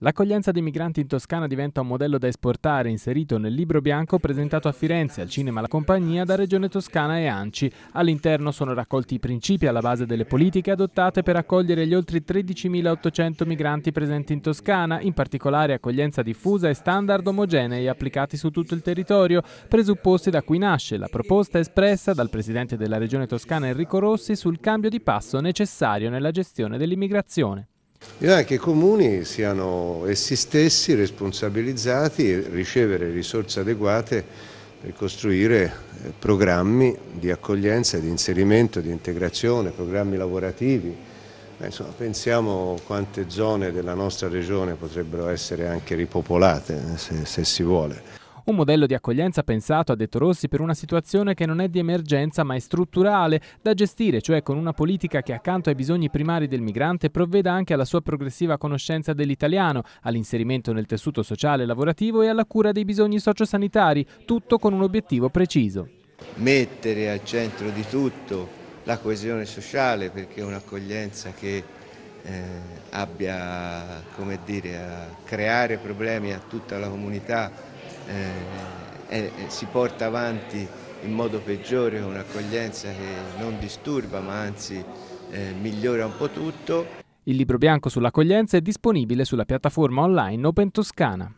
L'accoglienza dei migranti in Toscana diventa un modello da esportare, inserito nel libro bianco presentato a Firenze al Cinema La Compagnia da Regione Toscana e Anci. All'interno sono raccolti i principi alla base delle politiche adottate per accogliere gli oltre 13.800 migranti presenti in Toscana, in particolare accoglienza diffusa e standard omogenei applicati su tutto il territorio, presupposti da cui nasce la proposta espressa dal Presidente della Regione Toscana Enrico Rossi sul cambio di passo necessario nella gestione dell'immigrazione. Direi che i comuni siano essi stessi responsabilizzati e ricevere risorse adeguate per costruire eh, programmi di accoglienza, di inserimento, di integrazione, programmi lavorativi. Beh, insomma, pensiamo quante zone della nostra regione potrebbero essere anche ripopolate eh, se, se si vuole. Un modello di accoglienza pensato, ha detto Rossi, per una situazione che non è di emergenza ma è strutturale, da gestire, cioè con una politica che accanto ai bisogni primari del migrante provveda anche alla sua progressiva conoscenza dell'italiano, all'inserimento nel tessuto sociale e lavorativo e alla cura dei bisogni sociosanitari, tutto con un obiettivo preciso. Mettere al centro di tutto la coesione sociale perché è un'accoglienza che eh, abbia come dire, a creare problemi a tutta la comunità eh, eh, si porta avanti in modo peggiore con un'accoglienza che non disturba ma anzi eh, migliora un po' tutto. Il libro bianco sull'accoglienza è disponibile sulla piattaforma online Open Toscana.